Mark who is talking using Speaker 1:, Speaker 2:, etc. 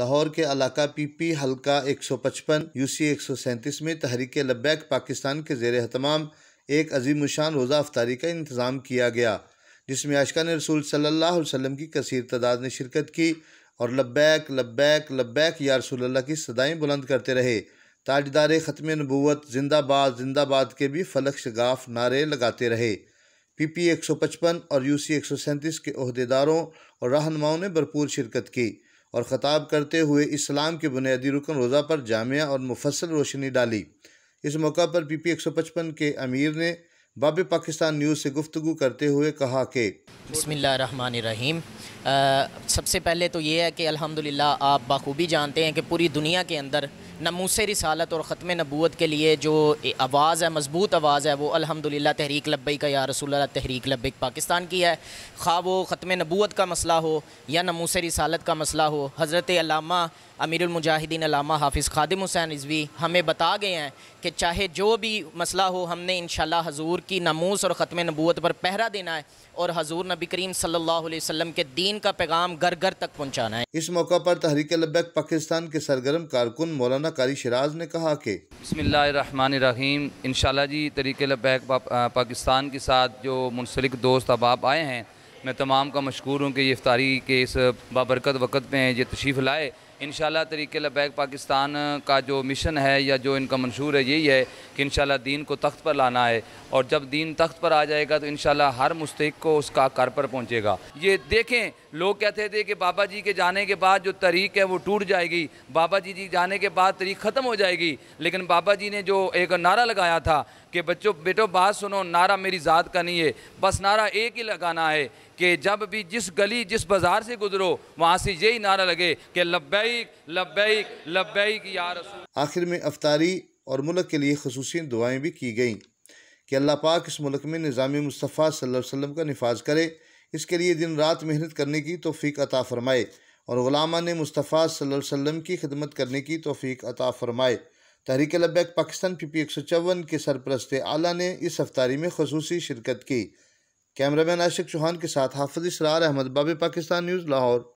Speaker 1: लाहौर के इलाका पीपी हल्का 155 यूसी 137 में तहरीक लब्बैक पाकिस्तान के जेर अहतमाम एक अजीम शान रोज़ा अफ्तारी का इंतज़ाम किया गया जिसमें आशका ने रसूल सल्ला वसम की कसर तादाद ने शिरकत की और लब्बैक लब्बैक लब्बैक या रसोल्ला की सदाएँ बुलंद करते रहे ताजदार ख़त्म नबूत जिंदाबाद जिंदाबाद के भी फलक शगाफ नारे लगाते रहे पी पी एक सौ पचपन और यू सी एक सौ सैंतीस के अहदेदारों और रहनुमाओं ने भरपूर शिरकत की और ख़ताब करते हुए इस्लाम के बुनियादी रुकन रोज़ा पर जामिया और मुफसल रोशनी डाली इस मौका पर पी पी एक सौ पचपन के अमीर ने बब पाकिस्तान न्यूज़ से गुफ्तु करते हुए कहा कि
Speaker 2: बसमिल्लर रहीम सबसे पहले तो ये है कि अल्हम्दुलिल्लाह आप बाखूबी जानते हैं कि पूरी दुनिया के अंदर नमूस रिसालत और ख़त्म नबूत के लिए जो आवाज़ है मजबूत आवाज़ है वो अल्हम्दुलिल्लाह तहरीक लब्बई का या रसूल तहरीक लब्बई पाकिस्तान की है खा वो ख़त्म नबूत का मसला हो या नमूस रिसालत का मसला हो हज़रत अलामा अमीरमुजाहिदीन अलामा हाफिज़ खादिम हुसैन रिजवी हमें बता गए हैं कि चाहे जो भी मसला हो हमने इन हजूर की नमूस और ख़त्म नबूत पर पहरा देना है और हजूर नबी करीम सल्ला वसम के दीन का पैगाम घर घर तक पहुँचाना है
Speaker 1: इस मौका पर तहरीक लबैक पाकिस्तान के सरगर्म कारकुन मौलाना कारी शराज ने कहा कि
Speaker 3: बसमान रहीम इन जी तरीक लबैक पाकिस्तान के साथ जो मुनसलिक दोस्त अहबाब आए हैं मैं तमाम का मशहूर हूँ कि ये इफ्तारी के इस बाबरकत वक़्त में ये तशीफ लाए इन तरीके लबैक पाकिस्तान का जो मिशन है या जो इनका मंशूर है यही है कि इन दीन को तख्त पर लाना है और जब दीन तख्त पर आ जाएगा तो इन हर मुस्तक को उसका कार पर पहुँचेगा ये देखें लोग कहते थे कि बाबा जी के जाने के बाद जो तरीक है वो टूट जाएगी बाबा जी जी जाने के बाद तरीक ख़त्म हो जाएगी लेकिन बाबा जी ने जो एक नारा लगाया था कि बच्चों बेटो बात सुनो नारा मेरी ज़ात का नहीं है बस नारा एक ही लगाना है कि जब भी जिस गली जिस बाज़ार से गुजरो वहाँ से यही नारा लगे कि लब्बैक लब्बैक लब्बैक या रसूल
Speaker 1: आखिर में अफतारी और मुल्क के लिए खसूस दुआएँ भी की गई कि अल्लाह पाक इस मुल्क में निज़ाम मुस्तफ़ा सल्लल्लाहु अलैहि वसल्लम का नफाज करे इसके लिए दिन रात मेहनत करने की तोफ़ी अता फ़रमाए और ग़ुलामा ने मुस्तफ़ा वसम की खिदमत करने की तोफ़ी अता फ़रमाए तहरीक लबैक पाकिस्तान पी पी एक सौ चौवन के सरपरस्त आला ने इस अफ्तारी में खसूसी शिरकत की कैमरामैन आशिक चौहान के साथ हाफिज इसरार अहमद बाबे पाकिस्तान न्यूज़ लाहौर